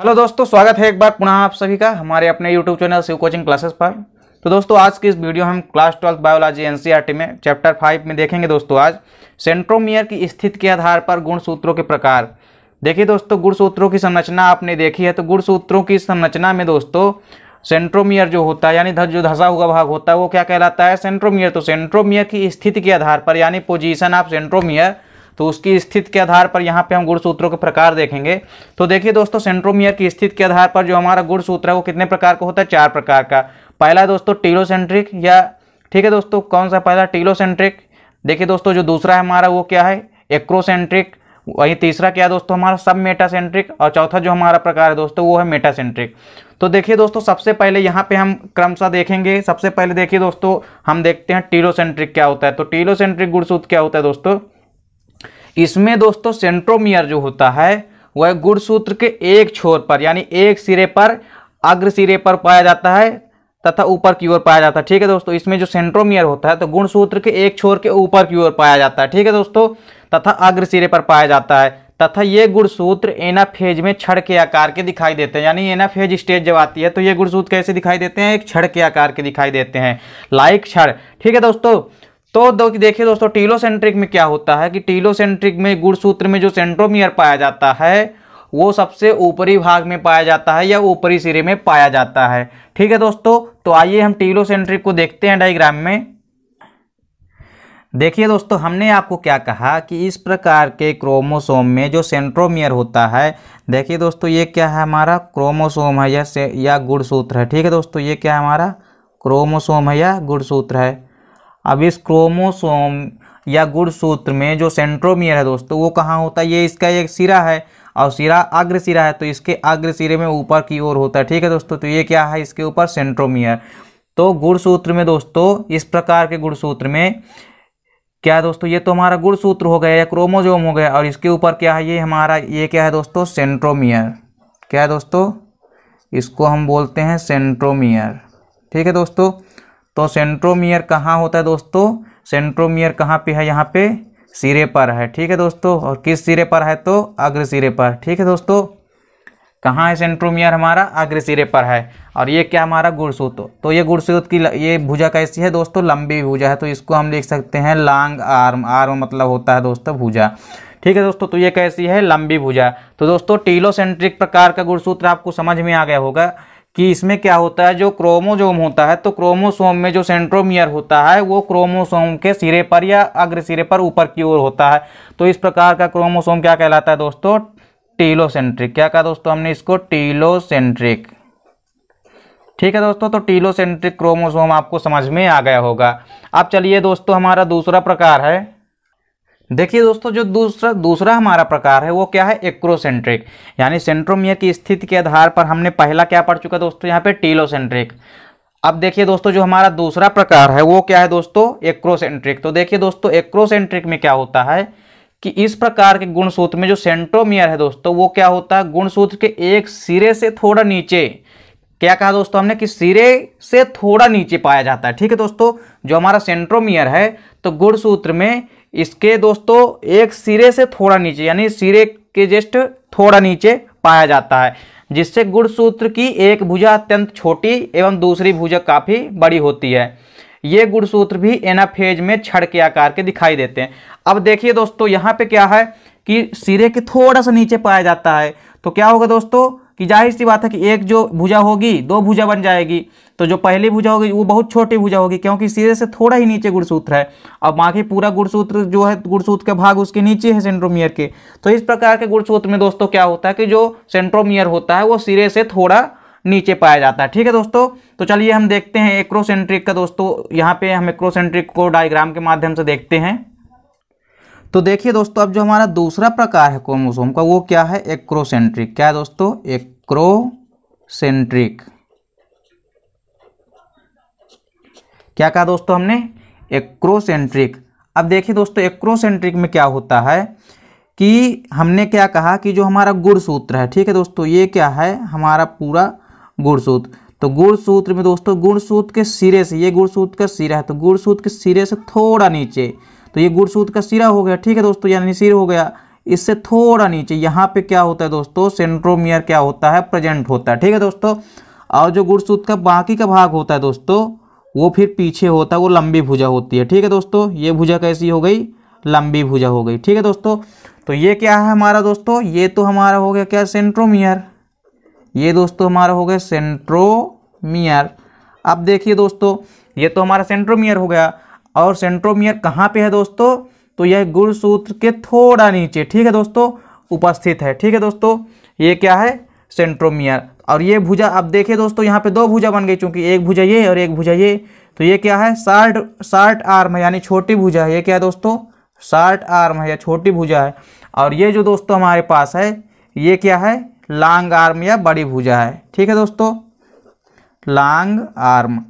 hello दोस्तों स्वागत है एक बार पुनः आप सभी का हमारे अपने YouTube channel Shiv coaching classes पर तो दोस्तों आज की इस वीडियो हम क्लास ट्वेल्थ बायोलॉजी एन में चैप्टर फाइव में देखेंगे दोस्तों आज सेंट्रोमियर की स्थिति के आधार पर गुणसूत्रों के प्रकार देखिए दोस्तों गुणसूत्रों की संरचना आपने देखी है तो गुणसूत्रों की संरचना में दोस्तों सेंट्रोमियर जो होता है यानी जो धसा हुआ भाग होता है वो क्या कहलाता है सेंट्रोमियर तो सेंट्रोमियर की स्थिति के आधार पर यानी पोजीशन ऑफ सेंट्रोमियर तो उसकी स्थिति के आधार पर यहाँ पे हम गुणसूत्रों के प्रकार देखेंगे तो देखिए दोस्तों सेंट्रोमियर की स्थिति के आधार पर जो हमारा गुणसूत्र है वो कितने प्रकार का होता है चार प्रकार का पहला दोस्तों टीलोसेंट्रिक या ठीक है दोस्तों कौन सा पहला टीलोसेंट्रिक देखिए दोस्तों जो दूसरा है हमारा वो क्या है एक्रोसेंट्रिक वही तीसरा क्या है दोस्तों हमारा सब मेटासेंट्रिक और चौथा जो हमारा प्रकार है दोस्तों वो है मेटासेंट्रिक तो देखिए दोस्तों सबसे पहले यहाँ पे हम क्रमशः देखेंगे सबसे पहले देखिए दोस्तों हम देखते हैं टीलोसेंट्रिक क्या होता है तो टीलोसेंट्रिक गुणसूत्र क्या होता है दोस्तों इसमें दोस्तों सेंट्रोमियर जो होता है वह गुड़सूत्र के एक छोर पर यानी एक सिरे पर अग्र सिरे पर पाया जाता है तथा ऊपर की ओर पाया जाता है ठीक है दोस्तों इसमें जो सेंट्रोमियर होता है तो गुणसूत्र के एक छोर के ऊपर की ओर पाया जाता है ठीक है दोस्तों तथा अग्र सिरे पर पाया जाता है तथा ये गुणसूत्र फेज में छड़ के आकार के दिखाई देते हैं यानी एना फेज स्टेज जब आती है तो ये गुणसूत्र कैसे दिखाई देते हैं एक छड़ के आकार के दिखाई देते हैं लाइक छड़ ठीक है दोस्तों तो दो देखिए दोस्तों टीलोसेंट्रिक में क्या होता है कि टीलोसेंट्रिक में गुड़सूत्र में जो सेंट्रोमियर पाया जाता है वो सबसे ऊपरी भाग में पाया जाता है या ऊपरी सिरे में पाया जाता है ठीक है दोस्तों तो आइए हम टीलोसेंट्रिक को देखते हैं डायग्राम में देखिए दोस्तों हमने आपको क्या कहा कि इस प्रकार के क्रोमोसोम में जो सेंट्रोमियर होता है देखिए दोस्तों ये क्या है हमारा क्रोमोसोम है या से या गुड़सूत्र है ठीक है दोस्तों ये क्या है हमारा क्रोमोसोम है या गुड़सूत्र है अब इस क्रोमोसोम या गुड़सूत्र में जो सेंट्रोमियर है दोस्तों वो कहाँ होता है ये इसका एक सिरा है और सिरा अग्र सिरा है तो इसके अग्र सिरे में ऊपर की ओर होता है ठीक है दोस्तों तो ये क्या है इसके ऊपर सेंट्रोमियर तो गुड़सूत्र में दोस्तों इस प्रकार के गुड़सूत्र में क्या दोस्तों ये तो हमारा गुड़सूत्र हो गया या क्रोमोजोम हो गया और इसके ऊपर क्या है ये हमारा ये क्या है दोस्तों सेंट्रोमियर क्या है दोस्तों इसको हम बोलते हैं सेंट्रोमियर ठीक है दोस्तों तो सेंट्रोमियर कहाँ होता है दोस्तों सेंट्रोमियर कहाँ पे है यहाँ पे सिरे पर है ठीक है दोस्तों और किस सिरे पर है तो अग्र सिरे पर ठीक है दोस्तों कहाँ है सेंट्रोमियर हमारा अग्र सिरे पर है और ये क्या हमारा गुड़सूत तो ये गुड़सूत की ये भुजा कैसी है दोस्तों लंबी भुजा है तो इसको हम लिख सकते हैं लॉन्ग आर्म आर्म मतलब होता है दोस्तों भुजा ठीक है दोस्तों तो ये कैसी है लंबी भुजा तो दोस्तों टीलोसेंट्रिक प्रकार का गुड़सूत्र आपको समझ में आ गया होगा कि इसमें क्या होता है जो क्रोमोजोम होता है तो क्रोमोसोम में जो सेंट्रोमियर होता है वो क्रोमोसोम के सिरे पर या अग्र सिरे पर ऊपर की ओर होता है तो इस प्रकार का क्रोमोसोम क्या कहलाता है दोस्तों टीलोसेंट्रिक क्या कहा दोस्तों हमने इसको टीलोसेंट्रिक ठीक है दोस्तों तो टीलोसेंट्रिक क्रोमोसोम आपको समझ में आ गया होगा अब चलिए दोस्तों हमारा दूसरा प्रकार है देखिए दोस्तों जो दूसरा दूसरा हमारा प्रकार है वो क्या है एक्रोसेंट्रिक यानी सेंट्रोमियर की स्थिति के आधार पर हमने पहला क्या पढ़ चुका दोस्तों यहाँ पे टीलोसेंट्रिक अब देखिए दोस्तों जो हमारा दूसरा प्रकार है वो क्या है दोस्तों एक्रोसेंट्रिक तो देखिए दोस्तों एक्रोसेंट्रिक में क्या होता है कि इस प्रकार के गुणसूत्र में जो सेंट्रोमियर है दोस्तों वो क्या होता है गुणसूत्र के एक सिरे से थोड़ा नीचे क्या कहा दोस्तों हमने कि सिरे से थोड़ा नीचे पाया जाता है ठीक है दोस्तों जो हमारा सेंट्रोमियर है तो गुणसूत्र में इसके दोस्तों एक सिरे से थोड़ा नीचे यानी सिरे के जस्ट थोड़ा नीचे पाया जाता है जिससे गुड़सूत्र की एक भुजा अत्यंत छोटी एवं दूसरी भुजा काफ़ी बड़ी होती है ये गुड़सूत्र भी एनाफेज में छड़ के आकार के दिखाई देते हैं अब देखिए दोस्तों यहाँ पे क्या है कि सिरे के थोड़ा सा नीचे पाया जाता है तो क्या होगा दोस्तों कि जाहिर सी बात है कि एक जो भुजा होगी दो भुजा बन जाएगी तो जो पहली भुजा होगी वो बहुत छोटी भुजा होगी क्योंकि सिरे से थोड़ा ही नीचे गुड़सूत्र है और बाकी पूरा गुड़सूत्र जो है गुड़सूत्र का भाग उसके नीचे है सेंट्रोमियर के तो इस प्रकार के गुड़सूत्र में दोस्तों क्या होता है कि जो सेंट्रोमियर होता है वो सिरे से थोड़ा नीचे पाया जाता है ठीक है दोस्तों तो चलिए हम देखते हैं एक्रोसेंट्रिक का दोस्तों यहाँ पे हम एक्रोसेंट्रिक को डायग्राम के माध्यम से देखते हैं तो देखिए दोस्तों अब जो हमारा दूसरा प्रकार है क्रोमोसोम का वो क्या है एक्रोसेंट्रिक क्या है दोस्तों एक एक्रोसेंट्रिक क्या कहा दोस्तों हमने एक्रोसेंट्रिक अब देखिए दोस्तों एक्रोसेंट्रिक में क्या होता है कि हमने क्या कहा कि जो हमारा गुणसूत्र है ठीक है दोस्तों ये क्या है हमारा पूरा गुणसूत्र तो गुणसूत्र में दोस्तों गुणसूत्र के सिरे से ये गुणसूत्र का सिरा है तो गुणसूत्र के सिरे से थोड़ा नीचे तो ये गुणसूत्र का सिरा हो गया ठीक है दोस्तों यानी सिर हो गया इससे थोड़ा नीचे यहाँ पे क्या होता है दोस्तों सेंट्रोमियर क्या होता है प्रेजेंट होता है ठीक है दोस्तों और जो गुड़सूत का बाकी का भाग होता है दोस्तों वो फिर पीछे होता है वो लंबी भुजा होती है ठीक है दोस्तों ये भुजा कैसी हो गई लंबी भुजा हो गई ठीक है दोस्तों तो ये क्या है हमारा दोस्तों ये तो हमारा हो गया क्या सेंट्रोमियर ये दोस्तों हमारा हो गया सेंट्रोमियर अब देखिए दोस्तों ये तो हमारा सेंट्रोमियर हो गया और सेंट्रोमियर कहाँ पे है दोस्तों तो यह गुणसूत्र के थोड़ा नीचे ठीक है दोस्तों उपस्थित है ठीक है दोस्तों ये क्या है सेंट्रोमियर और ये भुजा अब देखिए दोस्तों यहाँ पे दो भुजा बन गई चूंकि एक भुजा ये और एक भुजा ये तो ये क्या है शार्ट शार्ट आर्म है यानी छोटी भुजा है ये क्या है दोस्तों शार्ट आर्म है या छोटी भुजा है और ये जो दोस्तों हमारे पास है ये क्या है लॉन्ग आर्म या बड़ी भुजा है ठीक है दोस्तों लॉन्ग आर्म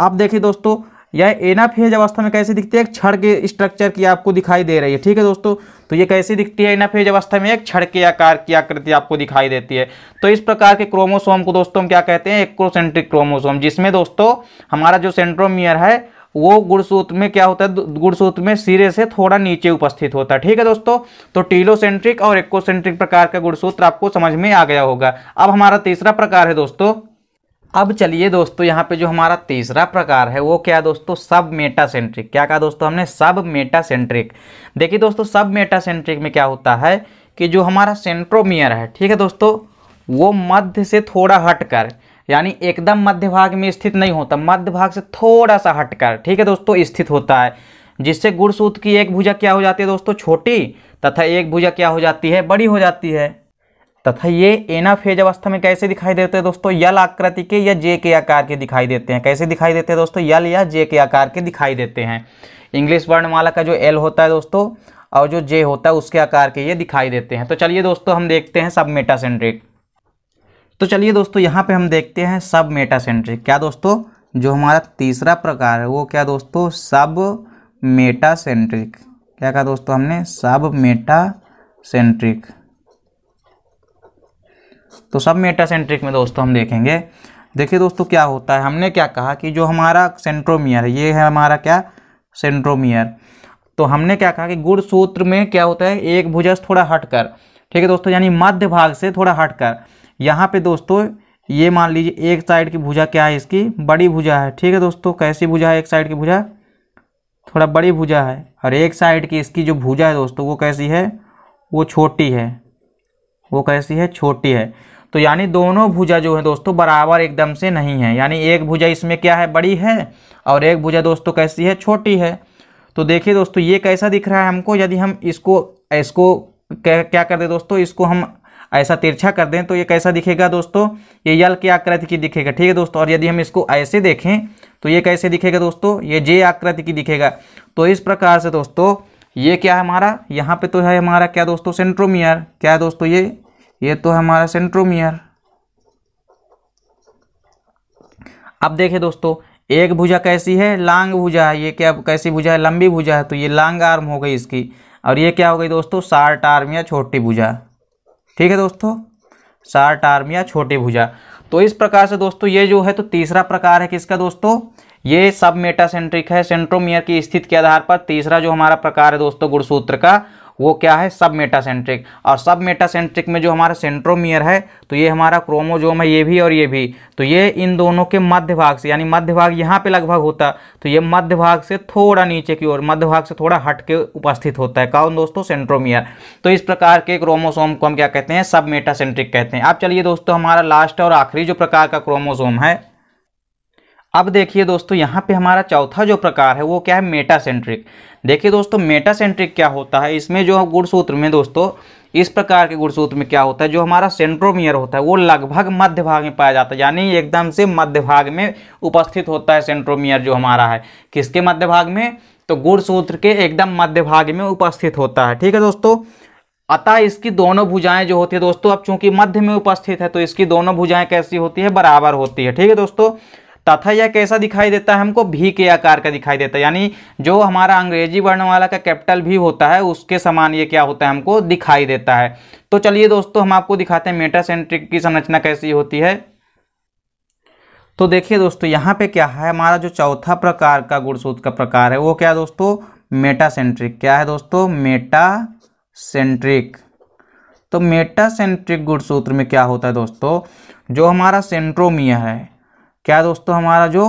अब देखिए दोस्तों यह एनाफेज अवस्था में कैसे दिखती है एक छड़ के स्ट्रक्चर की आपको दिखाई दे रही है ठीक है दोस्तों तो ये कैसे दिखती है एनाफेज अवस्था में एक छड़ के आकार की आकृति आपको दिखाई देती है तो इस प्रकार के क्रोमोसोम को दोस्तों हम क्या कहते हैं एक्रोसेंट्रिक क्रोमोसोम जिसमें दोस्तों हमारा जो सेंट्रोमियर है वो गुड़सूत में क्या होता है गुड़सूत में सिरे से थोड़ा नीचे उपस्थित होता है ठीक है दोस्तों तो टीलोसेंट्रिक और एक्कोसेंट्रिक प्रकार का गुड़सूत्र आपको समझ में आ गया होगा अब हमारा तीसरा प्रकार है दोस्तों अब चलिए दोस्तों यहाँ पे जो हमारा तीसरा प्रकार है वो क्या दोस्तों सब मेटा सेंट्रिक क्या कहा दोस्तों हमने सब मेटा सेंट्रिक देखिए दोस्तों सब मेटा सेंट्रिक में क्या होता है कि जो हमारा सेंट्रोमियर है ठीक है दोस्तों वो मध्य से थोड़ा हटकर यानी एकदम मध्य भाग में स्थित नहीं होता मध्य भाग से थोड़ा सा हटकर ठीक है दोस्तों स्थित होता है जिससे गुड़सूत की एक भुजा क्या हो जाती है दोस्तों छोटी तथा एक भुजा क्या हो जाती है बड़ी हो जाती है तथा ये एनाफेज अवस्था में कैसे दिखाई देते हैं दोस्तों यल आकृति के या जे के आकार के दिखाई देते हैं कैसे दिखाई देते हैं दोस्तों यल या जे के आकार के दिखाई देते हैं इंग्लिश वर्णमाला का जो एल होता है दोस्तों और जो जे होता है उसके आकार के ये दिखाई देते हैं तो चलिए दोस्तों हम देखते हैं सब मेटासेंट्रिक तो चलिए दोस्तों यहाँ पे हम देखते हैं सब मेटासेंट्रिक क्या दोस्तों जो हमारा तीसरा प्रकार है वो क्या दोस्तों सब मेटासेंट्रिक क्या कहा दोस्तों हमने सब मेटासेंट्रिक तो सब मेटा सेंट्रिक में दोस्तों हम देखेंगे देखिए दोस्तों क्या होता है हमने क्या कहा कि जो हमारा सेंट्रोमियर है ये है हमारा क्या सेंट्रोमियर तो हमने क्या कहा कि गुड़ सूत्र में क्या होता है एक भुजस थोड़ा हटकर ठीक है दोस्तों यानी मध्य भाग से थोड़ा हटकर यहाँ पे दोस्तों ये मान लीजिए एक साइड की भुजा क्या है इसकी बड़ी भुजा है ठीक है दोस्तों कैसी भुजा है एक साइड की भुजा थोड़ा बड़ी भुजा है और एक साइड की इसकी जो भुजा है दोस्तों वो कैसी है वो छोटी है वो कैसी है छोटी है तो यानी दोनों भुजा जो है दोस्तों बराबर एकदम से नहीं है यानी एक भुजा इसमें क्या है बड़ी है और एक भुजा दोस्तों कैसी है छोटी है तो देखिए दोस्तों ये कैसा दिख रहा है हमको यदि हम इसको इसको क्या, क्या कर दें दोस्तों इसको हम ऐसा तिरछा कर दें तो ये कैसा दिखेगा दोस्तों ये यल की आकृति की दिखेगा ठीक है दोस्तों और यदि हम इसको ऐसे देखें तो ये कैसे दिखेगा दोस्तों ये जे आकृति की दिखेगा तो इस प्रकार से दोस्तों ये क्या है हमारा यहाँ पे तो है हमारा क्या दोस्तों सेंट्रोमियर क्या है दोस्तों ये ये तो है हमारा सेंट्रोमियर अब देखें दोस्तों एक भुजा कैसी है लांग भुजा है ये क्या कैसी भुजा है लंबी भुजा है तो ये लांग आर्म हो गई इसकी और ये क्या हो गई दोस्तों शार्ट आर्म या छोटी भुजा ठीक है दोस्तों शार्ट आर्म या छोटी भुजा तो इस प्रकार से दोस्तों ये जो है तो तीसरा प्रकार है किसका दोस्तों ये सब मेटासेंट्रिक है सेंट्रोमियर की स्थिति के आधार पर तीसरा जो हमारा प्रकार है दोस्तों गुणसूत्र का वो क्या है सब मेटासेंट्रिक और सब मेटासेंट्रिक में जो हमारा सेंट्रोमियर है तो ये हमारा क्रोमोजोम है ये भी और ये भी तो ये इन दोनों के मध्य भाग से यानी मध्य भाग यहाँ पे लगभग होता तो ये मध्य भाग से थोड़ा नीचे की ओर मध्य भाग से थोड़ा हट के उपस्थित होता है कौन दोस्तों सेंट्रोमियर तो इस प्रकार के क्रोमोसोम को हम क्या कहते हैं सब मेटासेंट्रिक कहते हैं अब चलिए दोस्तों हमारा लास्ट और आखिरी जो प्रकार का क्रोमोसोम है अब देखिए दोस्तों यहाँ पे हमारा चौथा जो प्रकार है वो क्या है मेटा सेंट्रिक देखिए दोस्तों मेटा सेंट्रिक क्या होता है इसमें जो गुणसूत्र में दोस्तों इस प्रकार के गुणसूत्र में क्या होता है जो हमारा सेंट्रोमियर होता है वो लगभग मध्य भाग में पाया जाता है यानी एकदम से मध्य भाग में उपस्थित होता है सेंट्रोमियर जो हमारा है किसके मध्य भाग में तो गुणसूत्र के एकदम मध्य भाग में उपस्थित होता है ठीक है दोस्तों अतः इसकी दोनों भुजाएं जो होती है दोस्तों अब चूंकि मध्य में उपस्थित है तो इसकी दोनों भुजाएं कैसी होती है बराबर होती है ठीक है दोस्तों तथा यह कैसा दिखाई देता है हमको भी के आकार का दिखाई देता है यानी जो हमारा अंग्रेजी वर्णमाला का कैपिटल भी होता है उसके समान ये क्या होता है हमको दिखाई देता है तो चलिए दोस्तों हम आपको दिखाते हैं मेटासेंट्रिक की संरचना कैसी होती है तो देखिए दोस्तों यहाँ पे क्या है हमारा जो चौथा प्रकार का गुणसूत्र का प्रकार है वो क्या है दोस्तों मेटासेंट्रिक क्या है दोस्तों मेटासेंट्रिक तो मेटासेंट्रिक गुणसूत्र में क्या होता है दोस्तों जो हमारा सेंट्रोमिया है क्या दोस्तों हमारा जो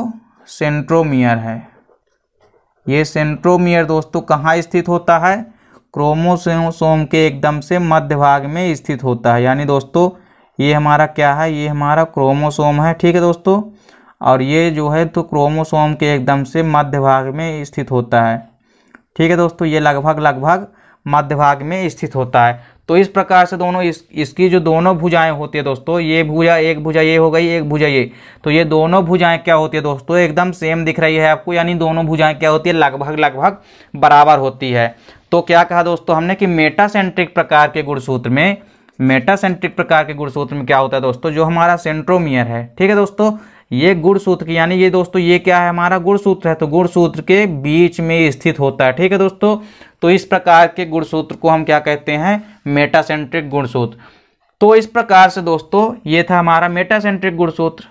सेंट्रोमियर है ये सेंट्रोमियर दोस्तों कहाँ स्थित होता है क्रोमोसोम के एकदम से मध्य भाग में स्थित होता है यानी दोस्तों ये हमारा क्या है ये हमारा क्रोमोसोम है ठीक है दोस्तों और ये जो है तो क्रोमोसोम के एकदम से मध्य भाग में स्थित होता है ठीक है दोस्तों ये लगभग लगभग मध्य भाग में स्थित होता है तो इस प्रकार से दोनों इस इसकी जो दोनों भुजाएं होती है दोस्तों ये भुजा एक भुजा ये हो गई एक भुजा ये तो ये दोनों भुजाएं क्या होती है दोस्तों एकदम सेम दिख रही है आपको यानी दोनों भुजाएं क्या होती है लगभग लगभग बराबर होती है तो क्या कहा दोस्तों हमने कि मेटासेंट्रिक प्रकार के गुणसूत्र में मेटासेंट्रिक प्रकार के गुणसूत्र में क्या होता है दोस्तों जो हमारा सेंट्रोमियर है ठीक है दोस्तों ये गुड़सूत्र की यानी ये दोस्तों ये क्या है हमारा गुड़सूत्र है तो गुड़सूत्र के बीच में स्थित होता है ठीक है दोस्तों तो इस प्रकार के गुणसूत्र को हम क्या कहते हैं मेटासेंट्रिक गुणसूत्र तो इस प्रकार से दोस्तों ये था हमारा मेटासेंट्रिक गुणसूत्र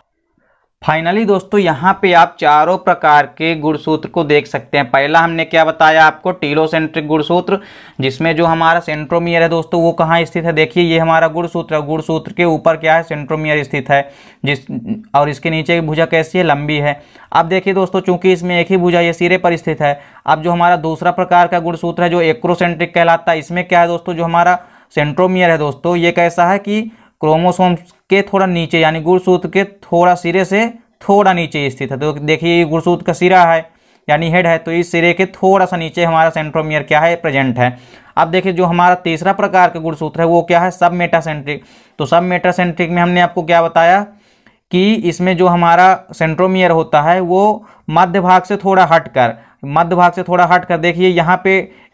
फाइनली दोस्तों यहाँ पे आप चारों प्रकार के गुणसूत्र को देख सकते हैं पहला हमने क्या बताया आपको टीलोसेंट्रिक गुणसूत्र जिसमें जो हमारा सेंट्रोमियर है दोस्तों वो कहाँ स्थित है देखिए ये हमारा गुणसूत्र है गुणसूत्र के ऊपर क्या है सेंट्रोमियर स्थित है जिस और इसके नीचे की भुजा कैसी है लंबी है अब देखिए दोस्तों चूंकि इसमें एक ही भुजा ये सिरे पर स्थित है अब जो हमारा दूसरा प्रकार का गुणसूत्र है जो एक्रोसेंट्रिक कहलाता है इसमें क्या है दोस्तों जो हमारा सेंट्रोमियर है दोस्तों ये कैसा है कि क्रोमोसोम के थोड़ा नीचे यानी गुड़सूत्र के थोड़ा सिरे से थोड़ा नीचे स्थित है तो देखिए ये गुड़सूत का सिरा है यानी हेड है तो इस सिरे के थोड़ा सा नीचे हमारा सेंट्रोमियर क्या है प्रेजेंट है अब देखिए जो हमारा तीसरा प्रकार का गुड़सूत्र है वो क्या है सब मेटासेंट्रिक तो सब मेटासेंट्रिक में हमने आपको क्या बताया कि इसमें जो हमारा सेंट्रोमियर होता है वो मध्य भाग से थोड़ा हटकर मध्य भाग से थोड़ा हट कर देखिए यहाँ पे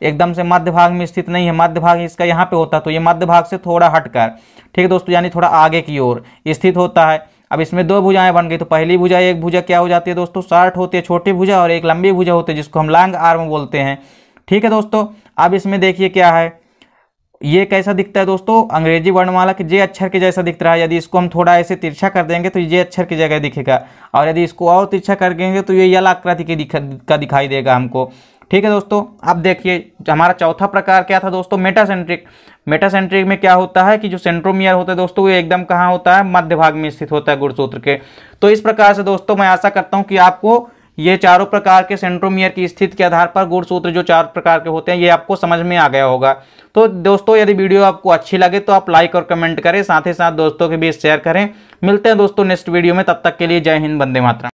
एकदम से मध्य भाग में स्थित नहीं है मध्य भाग इसका यहाँ पे होता तो ये मध्य भाग से थोड़ा हट कर ठीक है दोस्तों यानी थोड़ा आगे की ओर स्थित होता है अब इसमें दो भुजाएं बन गई तो पहली भुजा एक भुजा क्या हो जाती है दोस्तों शार्ट होती है छोटी भुजा और एक लंबी भुजा होती है जिसको हम लॉन्ग आर्म बोलते हैं ठीक है दोस्तों अब इसमें देखिए क्या है ये कैसा दिखता है दोस्तों अंग्रेजी वर्णमाला के जे अक्षर के जैसा दिख रहा है यदि इसको हम थोड़ा ऐसे तिरछा कर देंगे तो ये अक्षर की जगह दिखेगा और यदि इसको और तिरछा कर देंगे तो ये यल आकृति के दिख, का दिखाई देगा हमको ठीक है दोस्तों अब देखिए हमारा चौथा प्रकार क्या था दोस्तों मेटासेंट्रिक मेटासेंट्रिक में क्या होता है कि जो सेंट्रोमियर होता है दोस्तों वो एकदम कहाँ होता है मध्य भाग में स्थित होता है गुणसूत्र के तो इस प्रकार से दोस्तों मैं आशा करता हूँ कि आपको ये चारों प्रकार के सेंट्रोमियर की स्थिति के आधार पर गुणसूत्र जो चार प्रकार के होते हैं ये आपको समझ में आ गया होगा तो दोस्तों यदि वीडियो आपको अच्छी लगे तो आप लाइक और कमेंट करें साथ ही साथ दोस्तों के बीच शेयर करें मिलते हैं दोस्तों नेक्स्ट वीडियो में तब तक के लिए जय हिंद बंदे मात्रा